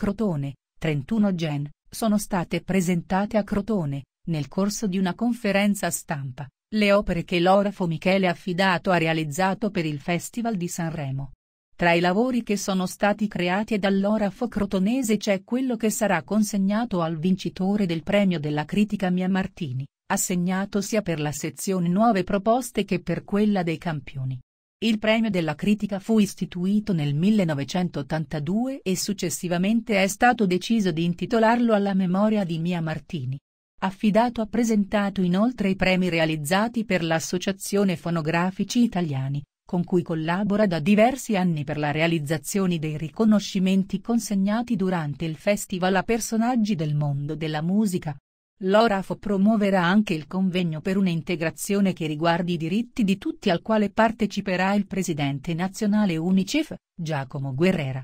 Crotone, 31 Gen, sono state presentate a Crotone, nel corso di una conferenza stampa, le opere che l'orafo Michele Affidato ha realizzato per il Festival di Sanremo. Tra i lavori che sono stati creati dall'orafo crotonese c'è quello che sarà consegnato al vincitore del premio della critica Mia Martini, assegnato sia per la sezione Nuove Proposte che per quella dei Campioni. Il premio della critica fu istituito nel 1982 e successivamente è stato deciso di intitolarlo alla memoria di Mia Martini. Affidato ha presentato inoltre i premi realizzati per l'Associazione Fonografici Italiani, con cui collabora da diversi anni per la realizzazione dei riconoscimenti consegnati durante il festival a personaggi del mondo della musica. L'Orafo promuoverà anche il convegno per un'integrazione che riguardi i diritti di tutti al quale parteciperà il presidente nazionale Unicef, Giacomo Guerrera.